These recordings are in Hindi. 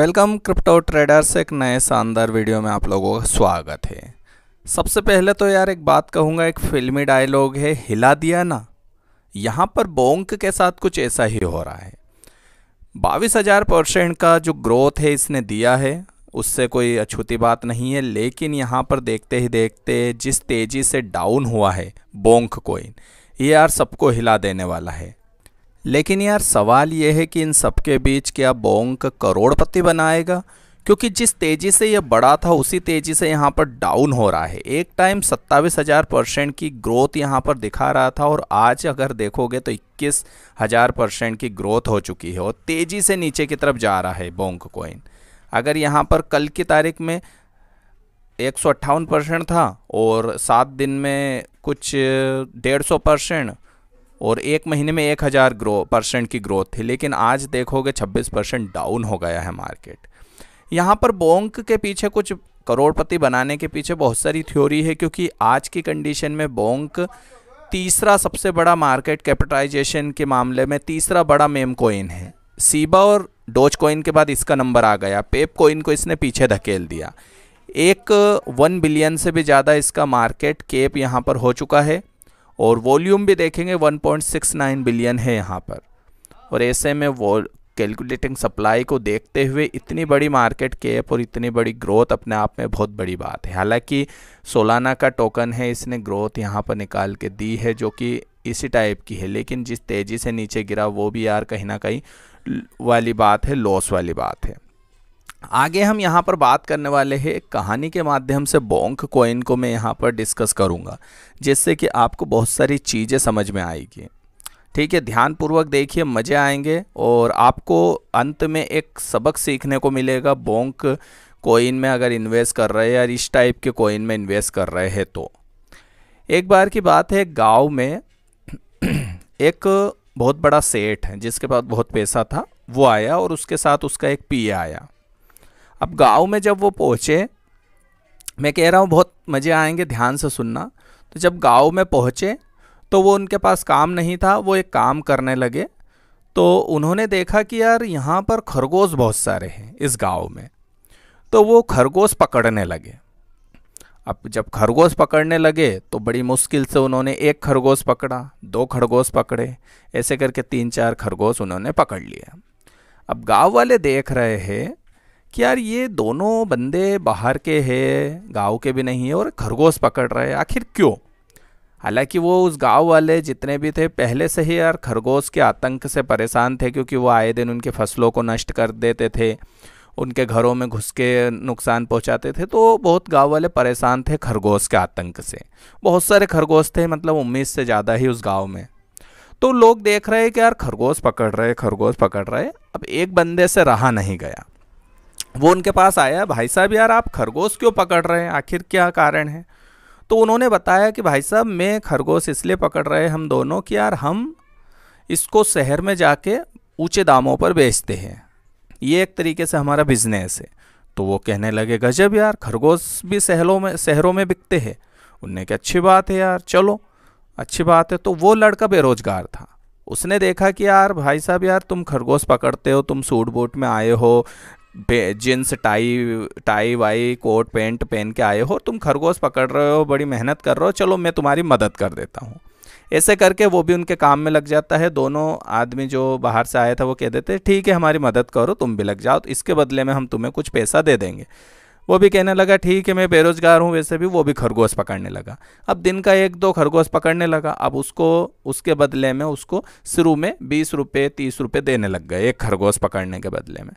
वेलकम क्रिप्टो ट्रेडर्स एक नए शानदार वीडियो में आप लोगों का स्वागत है सबसे पहले तो यार एक बात कहूँगा एक फिल्मी डायलॉग है हिला दिया ना यहाँ पर बोंक के साथ कुछ ऐसा ही हो रहा है बाईस हज़ार परसेंट का जो ग्रोथ है इसने दिया है उससे कोई अछूती बात नहीं है लेकिन यहाँ पर देखते ही देखते जिस तेज़ी से डाउन हुआ है बोंक कोइन ये यार सबको हिला देने वाला है लेकिन यार सवाल ये है कि इन सबके बीच क्या बोंग करोड़पति बनाएगा क्योंकि जिस तेज़ी से ये बड़ा था उसी तेज़ी से यहाँ पर डाउन हो रहा है एक टाइम सत्तावीस हज़ार परसेंट की ग्रोथ यहाँ पर दिखा रहा था और आज अगर देखोगे तो इक्कीस हज़ार परसेंट की ग्रोथ हो चुकी है और तेज़ी से नीचे की तरफ जा रहा है बोंग कोइन अगर यहाँ पर कल की तारीख में एक सौ अट्ठावन परसेंट था और सात दिन में कुछ डेढ़ सौ परसेंट और एक महीने में एक हज़ार ग्रो परसेंट की ग्रोथ थी लेकिन आज देखोगे 26 परसेंट डाउन हो गया है मार्केट यहाँ पर बोंक के पीछे कुछ करोड़पति बनाने के पीछे बहुत सारी थ्योरी है क्योंकि आज की कंडीशन में बोंक तीसरा सबसे बड़ा मार्केट कैपिटलाइजेशन के मामले में तीसरा बड़ा मेम कोइन है सीबा और डोज कोइन के बाद इसका नंबर आ गया पेप कोइन को इसने पीछे धकेल दिया एक वन बिलियन से भी ज़्यादा इसका मार्केट केप यहाँ पर हो चुका है और वॉल्यूम भी देखेंगे 1.69 बिलियन है यहाँ पर और ऐसे में वो कैलकुलेटिंग सप्लाई को देखते हुए इतनी बड़ी मार्केट कैप और इतनी बड़ी ग्रोथ अपने आप में बहुत बड़ी बात है हालांकि सोलाना का टोकन है इसने ग्रोथ यहाँ पर निकाल के दी है जो कि इसी टाइप की है लेकिन जिस तेज़ी से नीचे गिरा वो भी यार कहीं ना कहीं वाली बात है लॉस वाली बात है आगे हम यहाँ पर बात करने वाले हैं कहानी के माध्यम से बोंक कॉइन को मैं यहाँ पर डिस्कस करूँगा जिससे कि आपको बहुत सारी चीज़ें समझ में आएगी ठीक है ध्यानपूर्वक देखिए मज़े आएंगे और आपको अंत में एक सबक सीखने को मिलेगा बोंक कॉइन में अगर इन्वेस्ट कर रहे हैं या इस टाइप के कॉइन में इन्वेस्ट कर रहे हैं तो एक बार की बात है गांव में एक बहुत बड़ा सेठ है जिसके पास बहुत पैसा था वो आया और उसके साथ उसका एक पी आया अब गांव में जब वो पहुँचे मैं कह रहा हूँ बहुत मज़े आएंगे ध्यान से सुनना तो जब गांव में पहुँचे तो वो उनके पास काम नहीं था वो एक काम करने लगे तो उन्होंने देखा कि यार यहाँ पर खरगोश बहुत सारे हैं इस गांव में तो वो खरगोश पकड़ने लगे अब जब खरगोश पकड़ने लगे तो बड़ी मुश्किल से उन्होंने एक खरगोश पकड़ा दो खरगोश पकड़े ऐसे करके तीन चार खरगोश उन्होंने पकड़ लिए अब गांव वाले देख रहे हैं कि यार ये दोनों बंदे बाहर के हैं गांव के भी नहीं है और खरगोश पकड़ रहे हैं आखिर क्यों हालांकि वो उस गांव वाले जितने भी थे पहले से ही यार खरगोश के आतंक से परेशान थे क्योंकि वो आए दिन उनके फसलों को नष्ट कर देते थे उनके घरों में घुस के नुकसान पहुंचाते थे तो बहुत गांव वाले परेशान थे खरगोश के आतंक से बहुत सारे खरगोश थे मतलब उम्मीद से ज़्यादा ही उस गाँव में तो लोग देख रहे हैं कि यार खरगोश पकड़ रहे खरगोश पकड़ रहे अब एक बंदे से रहा नहीं गया वो उनके पास आया भाई साहब यार आप खरगोश क्यों पकड़ रहे हैं आखिर क्या कारण है तो उन्होंने बताया कि भाई साहब मैं खरगोश इसलिए पकड़ रहे हम दोनों कि यार हम इसको शहर में जाके ऊँचे दामों पर बेचते हैं ये एक तरीके से हमारा बिजनेस है तो वो कहने लगे गजब यार खरगोश भी शहरों में शहरों में बिकते हैं उनने कहा अच्छी बात है यार चलो अच्छी बात है तो वो लड़का बेरोजगार था उसने देखा कि यार भाई साहब यार तुम खरगोश पकड़ते हो तुम सूट बूट में आए हो जींस टाई टाई वाई कोट पेंट पहन के आए हो तुम खरगोश पकड़ रहे हो बड़ी मेहनत कर रहे हो चलो मैं तुम्हारी मदद कर देता हूँ ऐसे करके वो भी उनके काम में लग जाता है दोनों आदमी जो बाहर से आया था वो कह देते ठीक है हमारी मदद करो तुम भी लग जाओ तो इसके बदले में हम तुम्हें कुछ पैसा दे देंगे वो भी कहने लगा ठीक है मैं बेरोजगार हूँ वैसे भी वो भी खरगोश पकड़ने लगा अब दिन का एक दो खरगोश पकड़ने लगा अब उसको उसके बदले में उसको शुरू में बीस रुपये तीस रुपये देने लग गए एक खरगोश पकड़ने के बदले में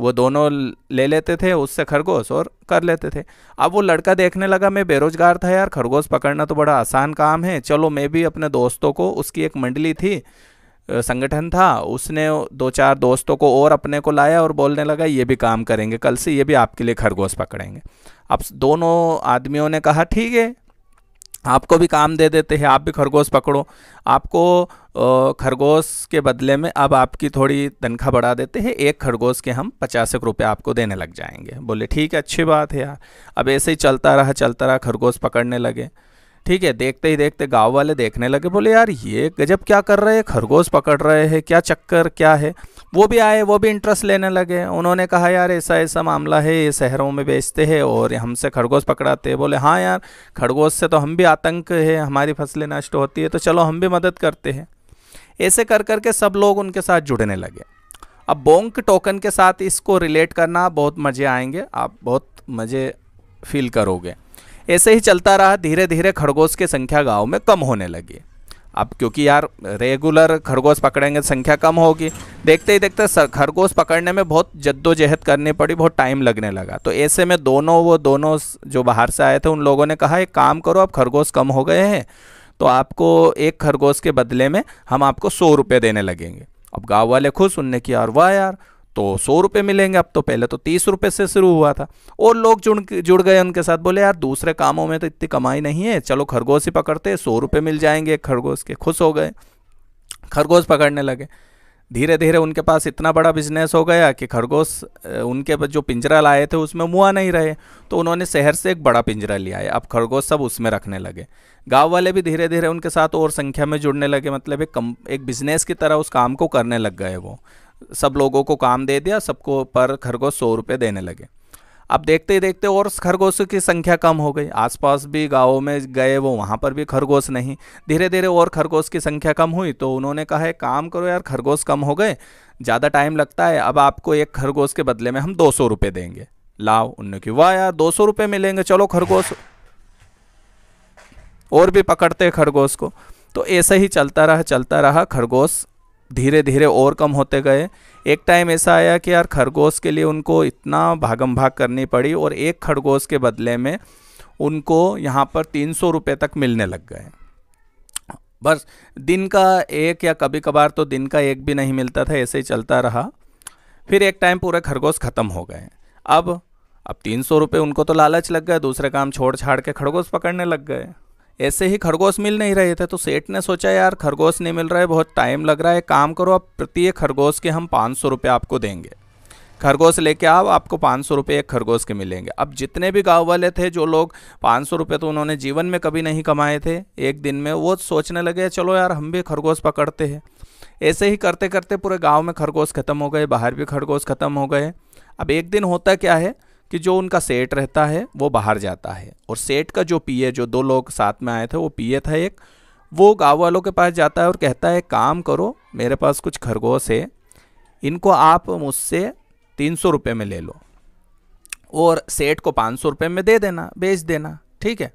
वो दोनों ले लेते थे उससे खरगोश और कर लेते थे अब वो लड़का देखने लगा मैं बेरोजगार था यार खरगोश पकड़ना तो बड़ा आसान काम है चलो मैं भी अपने दोस्तों को उसकी एक मंडली थी संगठन था उसने दो चार दोस्तों को और अपने को लाया और बोलने लगा ये भी काम करेंगे कल से ये भी आपके लिए खरगोश पकड़ेंगे अब दोनों आदमियों ने कहा ठीक है आपको भी काम दे देते हैं आप भी खरगोश पकड़ो आपको खरगोश के बदले में अब आपकी थोड़ी तनख्वाह बढ़ा देते हैं एक खरगोश के हम पचास एक रुपये आपको देने लग जाएंगे बोले ठीक है अच्छी बात है यार अब ऐसे ही चलता रहा चलता रहा खरगोश पकड़ने लगे ठीक है देखते ही देखते गांव वाले देखने लगे बोले यार ये गजब क्या कर रहे हैं खरगोश पकड़ रहे हैं क्या चक्कर क्या है वो भी आए वो भी इंटरेस्ट लेने लगे उन्होंने कहा यार ऐसा ऐसा मामला है ये शहरों में बेचते हैं और हमसे खरगोश पकड़ाते हैं बोले हाँ यार खरगोश से तो हम भी आतंक है हमारी फसलें नष्ट होती है तो चलो हम भी मदद करते हैं ऐसे कर करके सब लोग उनके साथ जुड़ने लगे अब बोंक टोकन के साथ इसको रिलेट करना बहुत मज़े आएंगे आप बहुत मज़े फील करोगे ऐसे ही चलता रहा धीरे धीरे खरगोश की संख्या गाँव में कम होने लगी अब क्योंकि यार रेगुलर खरगोश पकड़ेंगे संख्या कम होगी देखते ही देखते खरगोश पकड़ने में बहुत जद्दोजहद करनी पड़ी बहुत टाइम लगने लगा तो ऐसे में दोनों वो दोनों जो बाहर से आए थे उन लोगों ने कहा एक काम करो अब खरगोश कम हो गए हैं तो आपको एक खरगोश के बदले में हम आपको सौ रुपये देने लगेंगे अब गाँव वाले खुश उनने किया और वाह यार तो सौ रुपये मिलेंगे अब तो पहले तो तीस रुपये से शुरू हुआ था और लोग जुड़ जुड़ गए उनके साथ बोले यार दूसरे कामों में तो इतनी कमाई नहीं है चलो खरगोश ही पकड़ते सौ रुपये मिल जाएंगे खरगोश के खुश हो गए खरगोश पकड़ने लगे धीरे धीरे उनके पास इतना बड़ा बिजनेस हो गया कि खरगोश उनके जो पिंजरा लाए थे उसमें मुआ नहीं रहे तो उन्होंने शहर से एक बड़ा पिंजरा लिया है अब खरगोश सब उसमें रखने लगे गांव वाले भी धीरे धीरे उनके साथ और संख्या में जुड़ने लगे मतलब एक कम एक बिजनेस की तरह उस काम को करने लग गए वो सब लोगों को काम दे दिया सबको पर खरगोश सौ रुपये देने लगे अब देखते ही देखते और खरगोशों की संख्या कम हो गई आसपास भी गाँव में गए वो वहाँ पर भी खरगोश नहीं धीरे धीरे और खरगोश की संख्या कम हुई तो उन्होंने कहा है काम करो यार खरगोश कम हो गए ज़्यादा टाइम लगता है अब आपको एक खरगोश के बदले में हम दो सौ रुपये देंगे लाओ उनने की वाह यार दो सौ रुपये मिलेंगे चलो खरगोश और भी पकड़ते खरगोश को तो ऐसे ही चलता रहा चलता रहा खरगोश धीरे धीरे और कम होते गए एक टाइम ऐसा आया कि यार खरगोश के लिए उनको इतना भागम भाग करनी पड़ी और एक खरगोश के बदले में उनको यहाँ पर तीन सौ रुपये तक मिलने लग गए बस दिन का एक या कभी कभार तो दिन का एक भी नहीं मिलता था ऐसे ही चलता रहा फिर एक टाइम पूरे खरगोश ख़त्म हो गए अब अब तीन सौ रुपये उनको तो लालच लग गया दूसरे काम छोड़ छाड़ के खरगोश पकड़ने लग गए ऐसे ही खरगोश मिल नहीं रहे थे तो सेठ ने सोचा यार खरगोश नहीं मिल रहा है बहुत टाइम लग रहा है काम करो आप प्रत्येक खरगोश के हम पाँच सौ रुपये आपको देंगे खरगोश लेके आओ आपको पाँच सौ रुपये एक खरगोश के मिलेंगे अब जितने भी गाँव वाले थे जो लोग पाँच सौ रुपये तो उन्होंने जीवन में कभी नहीं कमाए थे एक दिन में वो सोचने लगे चलो यार हम भी खरगोश पकड़ते हैं ऐसे ही करते करते पूरे गाँव में खरगोश ख़त्म हो गए बाहर भी खरगोश ख़त्म हो गए अब एक दिन होता क्या है कि जो उनका सेट रहता है वो बाहर जाता है और सेट का जो पीए जो दो लोग साथ में आए थे वो पीए था एक वो गाँव वालों के पास जाता है और कहता है काम करो मेरे पास कुछ खरगोश है इनको आप मुझसे तीन सौ रुपये में ले लो और सेट को पाँच सौ रुपये में दे देना बेच देना ठीक है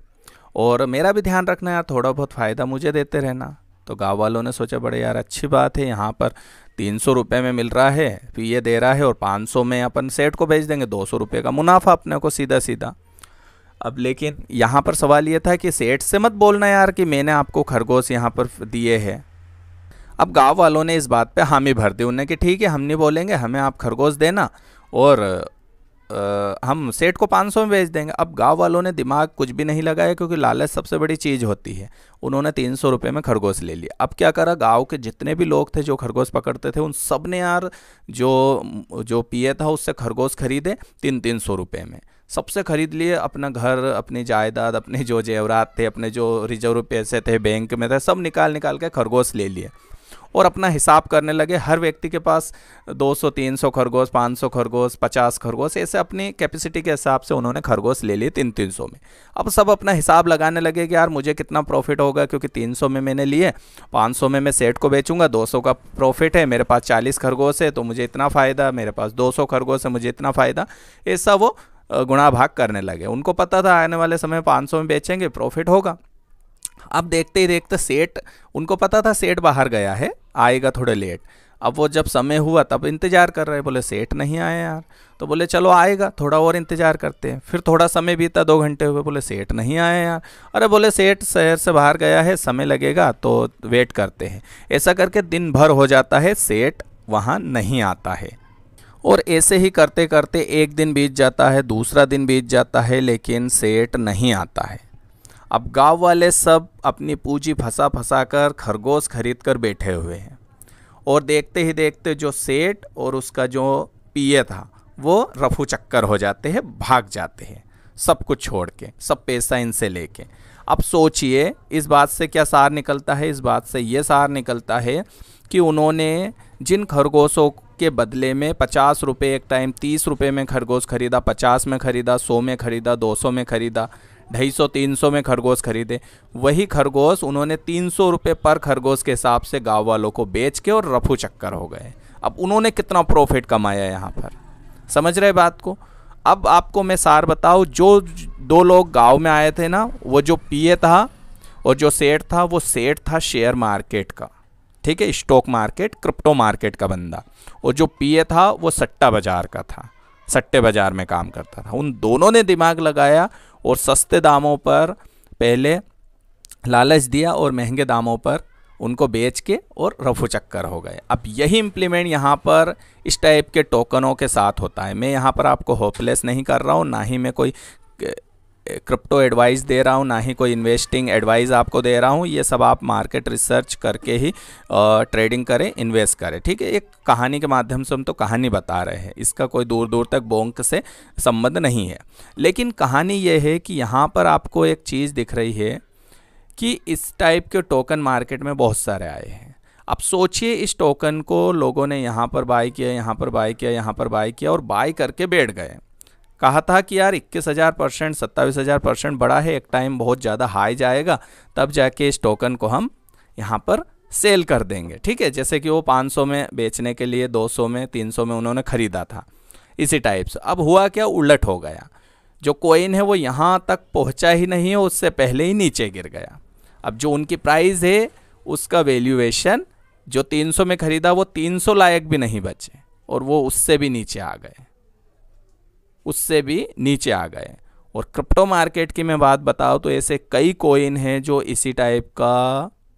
और मेरा भी ध्यान रखना यार थोड़ा बहुत फ़ायदा मुझे देते रहना तो गाँव वालों ने सोचा बड़े यार अच्छी बात है यहाँ पर तीन सौ रुपये में मिल रहा है फिर तो ये दे रहा है और पाँच सौ में अपन सेठ को भेज देंगे दो सौ रुपये का मुनाफा अपने को सीधा सीधा अब लेकिन यहाँ पर सवाल ये था कि सेठ से मत बोलना यार कि मैंने आपको खरगोश यहाँ पर दिए है अब गाँव वालों ने इस बात पर हामी भर दी उन्हें कि ठीक है हम नहीं बोलेंगे हमें आप खरगोश देना और आ, हम सेठ को 500 में बेच देंगे अब गांव वालों ने दिमाग कुछ भी नहीं लगाया क्योंकि लालच सबसे बड़ी चीज़ होती है उन्होंने तीन सौ रुपये में खरगोश ले लिया अब क्या करा गांव के जितने भी लोग थे जो खरगोश पकड़ते थे उन सब ने यार जो जो पिए था उससे खरगोश खरीदे तीन तीन सौ रुपये में सबसे ख़रीद लिए अपना घर अपनी जायदाद अपने जो जेवरात थे अपने जो रिजर्व पैसे थे बैंक में थे सब निकाल निकाल के खरगोश ले लिए और अपना हिसाब करने लगे हर व्यक्ति के पास 200 300 खरगोश 500 खरगोश 50 खरगोश ऐसे अपनी कैपेसिटी के हिसाब से उन्होंने खरगोश ले लिए तीन तीन में अब सब अपना हिसाब लगाने लगे कि यार मुझे कितना प्रॉफिट होगा क्योंकि तीन में मैंने लिए पाँच में मैं सेट को बेचूंगा दो का प्रॉफिट है मेरे पास चालीस खरगोश है तो मुझे इतना फ़ायदा मेरे पास दो खरगोश है मुझे इतना फ़ायदा ऐसा वो गुणा भाग करने लगे उनको पता था आने वाले समय 500 में बेचेंगे प्रॉफिट होगा अब देखते ही देखते सेट उनको पता था सेट बाहर गया है आएगा थोड़े लेट अब वो जब समय हुआ तब इंतज़ार कर रहे बोले सेठ नहीं आए यार तो बोले चलो आएगा थोड़ा और इंतज़ार करते हैं फिर थोड़ा समय बीता दो घंटे हुए बोले सेठ नहीं आए यार अरे बोले सेठ शहर से बाहर गया है समय लगेगा तो वेट करते हैं ऐसा करके दिन भर हो जाता है सेठ वहाँ नहीं आता है और ऐसे ही करते करते एक दिन बीत जाता है दूसरा दिन बीत जाता है लेकिन सेठ नहीं आता है अब गांव वाले सब अपनी पूंजी फंसा फंसा कर खरगोश खरीद कर बैठे हुए हैं और देखते ही देखते जो सेठ और उसका जो पिए था वो रफू चक्कर हो जाते हैं भाग जाते हैं सब कुछ छोड़ के सब पैसा इनसे लेके अब सोचिए इस बात से क्या सार निकलता है इस बात से ये सार निकलता है कि उन्होंने जिन खरगोशों के बदले में पचास रुपये एक टाइम तीस रुपये में खरगोश खरीदा पचास में खरीदा सौ में खरीदा दो सौ में खरीदा ढाई सौ तीन सौ में खरगोश खरीदे वही खरगोश उन्होंने तीन सौ रुपये पर खरगोश के हिसाब से गाँव वालों को बेच के और रफू चक्कर हो गए अब उन्होंने कितना प्रॉफिट कमाया यहाँ पर समझ रहे बात को अब आपको मैं सार बताऊँ जो दो लोग गाँव में आए थे ना वो जो पीए था और जो सेठ था वो सेठ था शेयर मार्केट का ठीक है स्टॉक मार्केट क्रिप्टो मार्केट का बंदा और जो पीए था वो सट्टा बाजार का था सट्टे बाजार में काम करता था उन दोनों ने दिमाग लगाया और सस्ते दामों पर पहले लालच दिया और महंगे दामों पर उनको बेच के और रफू चक्कर हो गए अब यही इम्प्लीमेंट यहाँ पर इस टाइप के टोकनों के साथ होता है मैं यहाँ पर आपको होपलेस नहीं कर रहा हूँ ना ही मैं कोई क्रिप्टो एडवाइस दे रहा हूँ ना ही कोई इन्वेस्टिंग एडवाइस आपको दे रहा हूँ ये सब आप मार्केट रिसर्च करके ही ट्रेडिंग करें इन्वेस्ट करें ठीक है एक कहानी के माध्यम से हम तो कहानी बता रहे हैं इसका कोई दूर दूर तक बोंक से संबंध नहीं है लेकिन कहानी ये है कि यहाँ पर आपको एक चीज़ दिख रही है कि इस टाइप के टोकन मार्केट में बहुत सारे आए हैं अब सोचिए इस टोकन को लोगों ने यहाँ पर बाई किया यहाँ पर बाई किया यहाँ पर बाई किया और बाई करके बैठ गए कहा था कि यार इक्कीस हज़ार परसेंट सत्ताईस हज़ार परसेंट बड़ा है एक टाइम बहुत ज़्यादा हाई जाएगा तब जाके इस टोकन को हम यहाँ पर सेल कर देंगे ठीक है जैसे कि वो 500 में बेचने के लिए 200 में 300 में उन्होंने ख़रीदा था इसी टाइप से अब हुआ क्या उलट हो गया जो कोइन है वो यहाँ तक पहुँचा ही नहीं है उससे पहले ही नीचे गिर गया अब जो उनकी प्राइस है उसका वैल्यूएशन जो 300 में ख़रीदा वो 300 लायक भी नहीं बचे और वो उससे भी नीचे आ गए उससे भी नीचे आ गए और क्रिप्टो मार्केट की मैं बात बताऊँ तो ऐसे कई कोइन हैं जो इसी टाइप का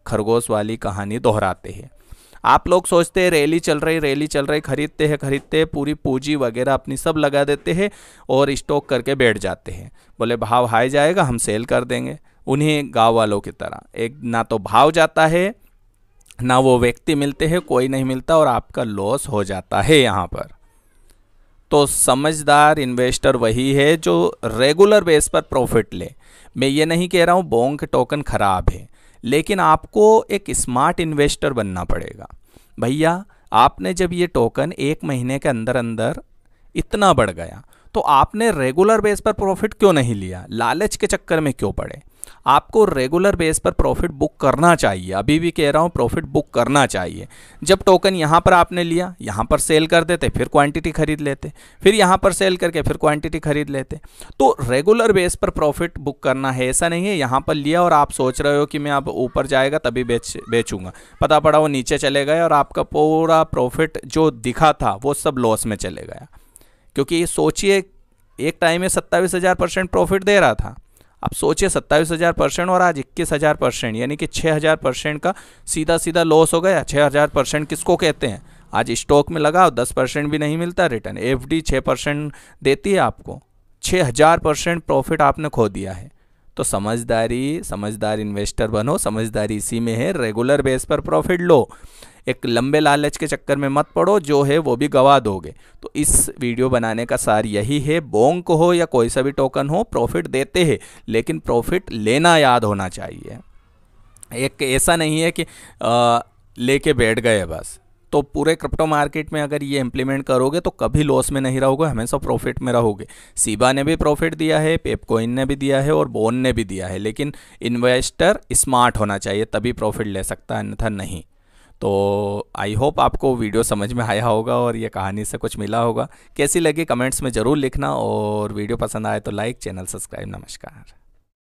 खरगोश वाली कहानी दोहराते हैं आप लोग सोचते हैं रैली चल रही रैली चल रही खरीदते हैं खरीदते हैं पूरी पूंजी वगैरह अपनी सब लगा देते हैं और स्टॉक करके बैठ जाते हैं बोले भाव हाई जाएगा हम सेल कर देंगे उन्हें गाँव वालों की तरह एक ना तो भाव जाता है ना वो व्यक्ति मिलते हैं कोई नहीं मिलता और आपका लॉस हो जाता है यहाँ पर तो समझदार इन्वेस्टर वही है जो रेगुलर बेस पर प्रॉफिट ले मैं ये नहीं कह रहा हूँ बोंग टोकन ख़राब है लेकिन आपको एक स्मार्ट इन्वेस्टर बनना पड़ेगा भैया आपने जब ये टोकन एक महीने के अंदर अंदर इतना बढ़ गया तो आपने रेगुलर बेस पर प्रॉफिट क्यों नहीं लिया लालच के चक्कर में क्यों पड़े आपको रेगुलर बेस पर प्रॉफिट बुक करना चाहिए अभी भी कह रहा हूँ प्रॉफिट बुक करना चाहिए जब टोकन यहाँ पर आपने लिया यहाँ पर सेल कर देते फिर क्वांटिटी खरीद लेते फिर यहाँ पर सेल करके फिर क्वांटिटी खरीद लेते तो रेगुलर बेस पर प्रॉफिट बुक करना है ऐसा नहीं है यहाँ पर लिया और आप सोच रहे हो कि मैं अब ऊपर जाएगा तभी बेच बेचूंगा पता पड़ा वो नीचे चले गए और आपका पूरा प्रॉफिट जो दिखा था वो सब लॉस में चले गया क्योंकि ये सोचिए एक टाइम में सत्ताईस हज़ार परसेंट प्रॉफिट दे रहा था आप सोचिए सत्ताईस हज़ार परसेंट और आज इक्कीस हज़ार परसेंट यानी कि छः हज़ार परसेंट का सीधा सीधा लॉस हो गया छः हज़ार परसेंट किसको कहते हैं आज स्टॉक में लगाओ दस परसेंट भी नहीं मिलता रिटर्न एफ डी छः परसेंट देती है आपको छः हज़ार परसेंट प्रॉफिट आपने खो दिया है तो समझदारी समझदार इन्वेस्टर बनो समझदारी इसी में है रेगुलर बेस पर प्रॉफिट लो एक लंबे लालच के चक्कर में मत पड़ो जो है वो भी गवा दोगे तो इस वीडियो बनाने का सार यही है बोंक हो या कोई सा भी टोकन हो प्रॉफिट देते हैं लेकिन प्रॉफिट लेना याद होना चाहिए एक ऐसा नहीं है कि लेके बैठ गए बस तो पूरे क्रिप्टो मार्केट में अगर ये इम्प्लीमेंट करोगे तो कभी लॉस में नहीं रहोगे हमेशा प्रॉफिट में रहोगे सीबा ने भी प्रॉफिट दिया है पेपकोइन ने भी दिया है और बोन ने भी दिया है लेकिन इन्वेस्टर स्मार्ट होना चाहिए तभी प्रॉफिट ले सकता है अन्यथा नहीं तो आई होप आपको वीडियो समझ में आया होगा और ये कहानी से कुछ मिला होगा कैसी लगी कमेंट्स में ज़रूर लिखना और वीडियो पसंद आए तो लाइक चैनल सब्सक्राइब नमस्कार